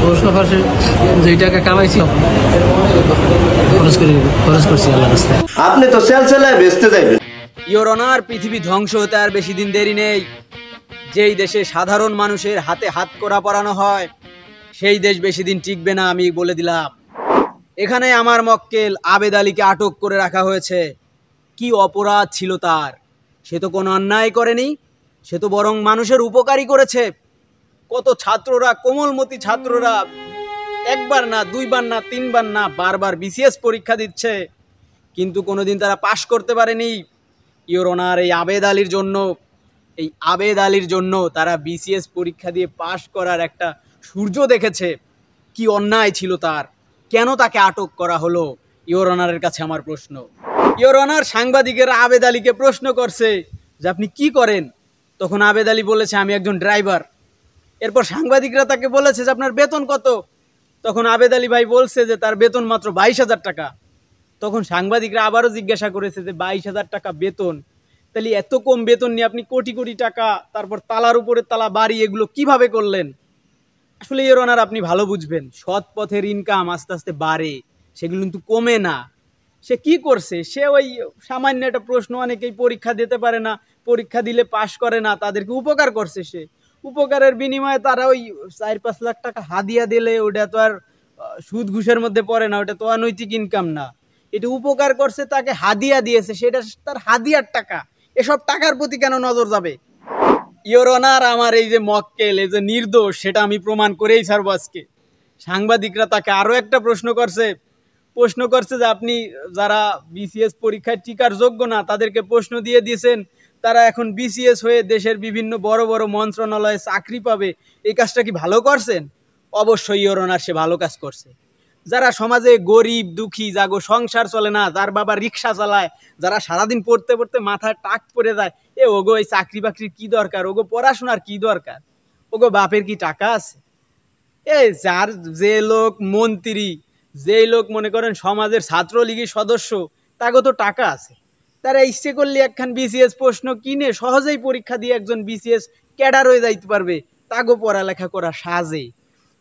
ধ্বংস হতে আর বেশি দিন দেরি নেই যেই দেশে সাধারণ মানুষের হাতে হাত করা পরানো হয় সেই দেশ বেশি দিন টিকবে না আমি বলে দিলাম এখানে আমার মক্কেল আবেদ আলীকে আটক করে রাখা হয়েছে কি অপরাধ ছিল তার সে তো কোনো অন্যায় করেনি সে তো বরং মানুষের উপকারই করেছে কত ছাত্ররা কোমলমতি ছাত্ররা একবার না দুইবার না তিনবার না বারবার বিসিএস পরীক্ষা দিচ্ছে কিন্তু কোনোদিন তারা পাশ করতে পারেনি ইওর ওনার এই আবেদ আলীর জন্য এই আবেদ আলীর জন্য তারা বিসিএস পরীক্ষা দিয়ে পাশ করার একটা সূর্য দেখেছে কি অন্যায় ছিল তার কেন তাকে আটক করা হলো ইওর ওনারের কাছে আমার প্রশ্ন ইওর ওনার সাংবাদিকেরা আবেদ আলীকে প্রশ্ন করছে যে আপনি কি করেন তখন আবেদ আলী বলেছে আমি একজন ড্রাইভার এরপর সাংবাদিকরা তাকে বলেছে যে আপনার বেতন কত তখন আবেদ আলী ভাই বলছে যে তার বেতন মাত্র বাইশ হাজার টাকা তখন সাংবাদিকরা আবারও জিজ্ঞাসা করেছে যে বাইশ হাজার টাকা বেতন তাহলে এত কম বেতন নিয়ে আপনি কোটি কোটি টাকা তারপর তালার উপরে তালা বাড়ি এগুলো কিভাবে করলেন আসলে এর ওনার আপনি ভালো বুঝবেন সৎ পথের ইনকাম আস্তে আস্তে বাড়ে সেগুলো কিন্তু কমে না সে কি করছে সে ওই সামান্য একটা প্রশ্ন অনেকেই পরীক্ষা দিতে পারে না পরীক্ষা দিলে পাশ করে না তাদেরকে উপকার করছে সে উপকারের বিনিময়ে তারা ওই চার পাঁচ লাখ টাকা হাদিয়া দিলে ওটা তো আর সুদ ঘুষের মধ্যে পড়ে না ওটা তো অনৈতিক ইনকাম না এটা উপকার করছে তাকে হাদিয়া দিয়েছে সেটা তার হাদিয়ার টাকা এসব টাকার প্রতি কেন নজর যাবে ইয়োর অনার আমার এই যে মক্কেল এই যে নির্দোষ সেটা আমি প্রমাণ করেই ছাড়বো আজকে সাংবাদিকরা তাকে আরও একটা প্রশ্ন করছে প্রশ্ন করছে যে আপনি যারা বিসিএস পরীক্ষায় টিকার যোগ্য না তাদেরকে প্রশ্ন দিয়ে দিয়েছেন তারা এখন বিসিএস হয়ে দেশের বিভিন্ন বড় বড় মন্ত্রণালয়ে চাকরি পাবে এই কাজটা কি ভালো করছেন অবশ্যই ওর ওনার সে ভালো কাজ করছে যারা সমাজে গরিব দুঃখী যাগো সংসার চলে না যার বাবা রিক্সা চালায় যারা সারাদিন পড়তে পড়তে মাথায় টাক পড়ে যায় এ ওগো এই চাকরি বাকরির কী দরকার ওগো পড়াশোনার কি দরকার ওগো বাপের কি টাকা আছে এ যার যে লোক মন্ত্রী যেই লোক মনে করেন সমাজের ছাত্রলীগের সদস্য তাগো তো টাকা আছে তারা ইচ্ছে করলে একখান বিসিএস প্রশ্ন কিনে সহজেই পরীক্ষা দিয়ে একজন বিসিএস ক্যাডার হয়ে যাইতে পারবে তাগো পড়ালেখা করা সাজে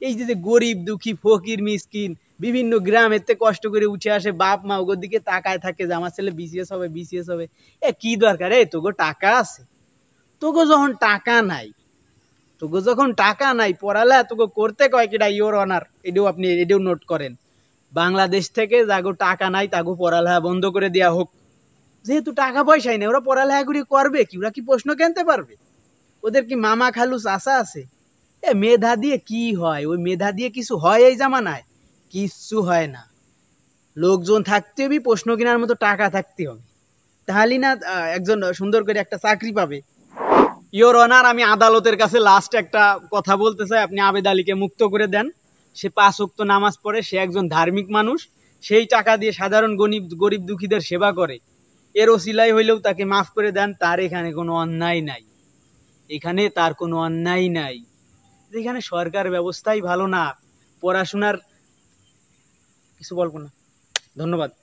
এই যে যে গরিব দুঃখী ফকির মিসকিন বিভিন্ন গ্রাম এতে কষ্ট করে উঠে আসে বাপ মা ওগোর দিকে তাকায় থাকে যে আমার ছেলে বিসিএস হবে বিসিএস হবে এ কি দরকার এ তোগো টাকা আছে তোগো যখন টাকা নাই তোগো যখন টাকা নাই পড়ালে তোকে করতে কয় কিটা ইওর অনার এটাও আপনি এটাও নোট করেন বাংলাদেশ থেকে যাগো টাকা নাই তাগো পড়ালেখা বন্ধ করে দেওয়া হোক যেহেতু টাকা পয়সাই নেই ওরা পড়ালেখা করে করবে কি ওরা কি প্রশ্ন কেনতে পারবে ওদের কি মামা খালুস আশা আছে এ মেধা দিয়ে কি হয় ওই মেধা দিয়ে কিছু হয় এই জামানায় কিচ্ছু হয় না লোকজন থাকতে হবে প্রশ্ন কেনার মতো টাকা থাকতে হবে তাহলে না একজন সুন্দর করে একটা চাকরি পাবে ইয়োর অনার আমি আদালতের কাছে লাস্ট একটা কথা বলতে চাই আপনি আবেদ আলীকে মুক্ত করে দেন সে পাঁচক্ত নামাজ পড়ে সে একজন ধার্মিক মানুষ সেই টাকা দিয়ে সাধারণ গরিব গরিব দুঃখীদের সেবা করে এর ওসিলাই হইলেও তাকে মাফ করে দেন তার এখানে কোনো অন্যায় নাই এখানে তার কোনো অন্যায় নাই এখানে সরকার ব্যবস্থাই ভালো না পড়াশোনার কিছু বলবো না ধন্যবাদ